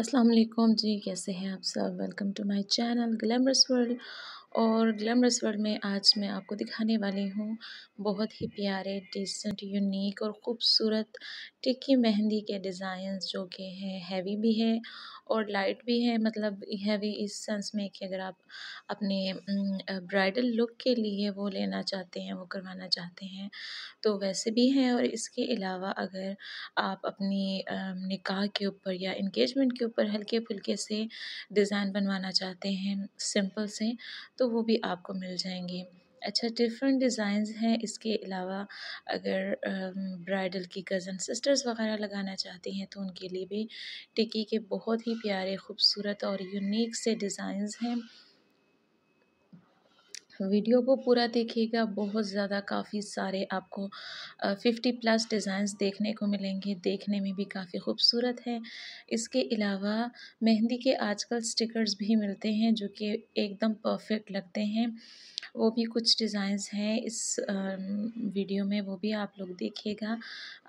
अस्सलाम जी कैसे हैं आप सब welcome to my channel glamorous world और ग्लैमरस वर्ल्ड में आज मैं आपको दिखाने वाली हूँ बहुत ही प्यारे डिसेंट यूनिक और ख़ूबसूरत टिक्की मेहंदी के डिज़ाइंस जो कि हैं हैवी भी है और लाइट भी है मतलब हैवी इस सेंस में कि अगर आप अपने ब्राइडल लुक के लिए वो लेना चाहते हैं वो करवाना चाहते हैं तो वैसे भी हैं और इसके अलावा अगर आप अपनी निकाह के ऊपर या इंगेजमेंट के ऊपर हल्के फुल्के से डिज़ाइन बनवाना चाहते हैं सिंपल से तो वो भी आपको मिल जाएंगी अच्छा डिफरेंट डिज़ाइंस हैं इसके अलावा अगर ब्राइडल की कज़न सिस्टर्स वगैरह लगाना चाहती हैं तो उनके लिए भी टिकी के बहुत ही प्यारे खूबसूरत और यूनिक से डिज़ाइंस हैं वीडियो को पूरा देखिएगा बहुत ज़्यादा काफ़ी सारे आपको फिफ्टी प्लस डिज़ाइंस देखने को मिलेंगे देखने में भी काफ़ी खूबसूरत है इसके अलावा मेहंदी के आजकल स्टिकर्स भी मिलते हैं जो कि एकदम परफेक्ट लगते हैं वो भी कुछ डिज़ाइंस हैं इस वीडियो में वो भी आप लोग देखिएगा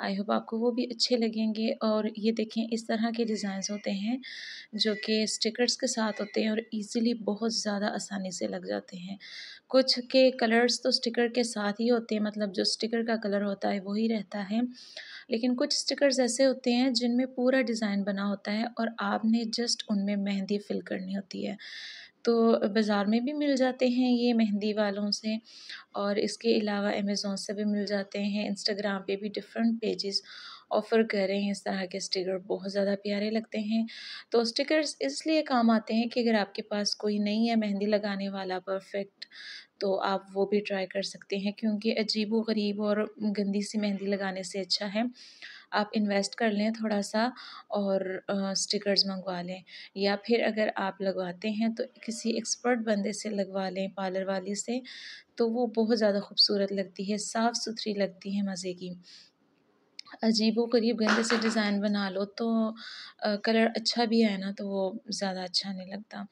आई होप आपको वो भी अच्छे लगेंगे और ये देखें इस तरह के डिज़ाइंस होते हैं जो कि स्टिकर्स के साथ होते हैं और इजीली बहुत ज़्यादा आसानी से लग जाते हैं कुछ के कलर्स तो स्टिकर के साथ ही होते हैं मतलब जो स्टिकर का कलर होता है वही रहता है लेकिन कुछ स्टिकर्स ऐसे होते हैं जिनमें पूरा डिज़ाइन बना होता है और आपने जस्ट उनमें मेहंदी फिल करनी होती है तो बाज़ार में भी मिल जाते हैं ये मेहंदी वालों से और इसके अलावा अमेज़ोन से भी मिल जाते हैं इंस्टाग्राम पे भी डिफरेंट पेजेस ऑफ़र कर रहे हैं इस तरह के स्टिकर बहुत ज़्यादा प्यारे लगते हैं तो स्टिकर्स इसलिए काम आते हैं कि अगर आपके पास कोई नहीं है मेहंदी लगाने वाला परफेक्ट तो आप वो भी ट्राई कर सकते हैं क्योंकि अजीब व गरीब और गंदी सी मेहंदी लगाने से अच्छा है आप इन्वेस्ट कर लें थोड़ा सा और स्टिकर्स मंगवा लें या फिर अगर आप लगवाते हैं तो किसी एक्सपर्ट बंदे से लगवा लें पार्लर वाले से तो वो बहुत ज़्यादा खूबसूरत लगती है साफ़ सुथरी लगती है मज़े की अजीबो करीब गंदे से डिज़ाइन बना लो तो आ, कलर अच्छा भी है ना तो वो ज़्यादा अच्छा नहीं लगता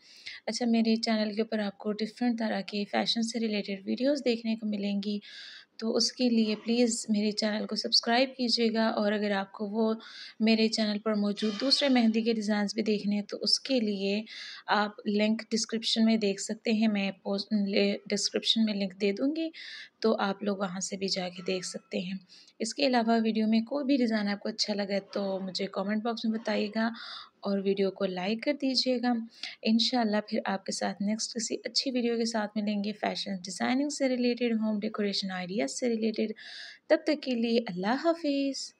अच्छा मेरे चैनल के ऊपर आपको डिफरेंट तरह के फ़ैशन से रिलेटेड वीडियोस देखने को मिलेंगी तो उसके लिए प्लीज़ मेरे चैनल को सब्सक्राइब कीजिएगा और अगर आपको वो मेरे चैनल पर मौजूद दूसरे मेहंदी के डिज़ाइंस भी देखने हैं तो उसके लिए आप लिंक डिस्क्रिप्शन में देख सकते हैं मैं पोस्ट डिस्क्रिप्शन में लिंक दे दूँगी तो आप लोग वहाँ से भी जाके देख सकते हैं इसके अलावा वीडियो में कोई भी डिज़ाइन आपको अच्छा लगा तो मुझे कॉमेंट बॉक्स में बताइएगा और वीडियो को लाइक कर दीजिएगा इन फिर आपके साथ नेक्स्ट किसी अच्छी वीडियो के साथ मिलेंगे फैशन डिज़ाइनिंग से रिलेटेड होम डेकोरेशन आइडियाज़ से रिलेटेड तब तक के लिए अल्लाह हाफिज़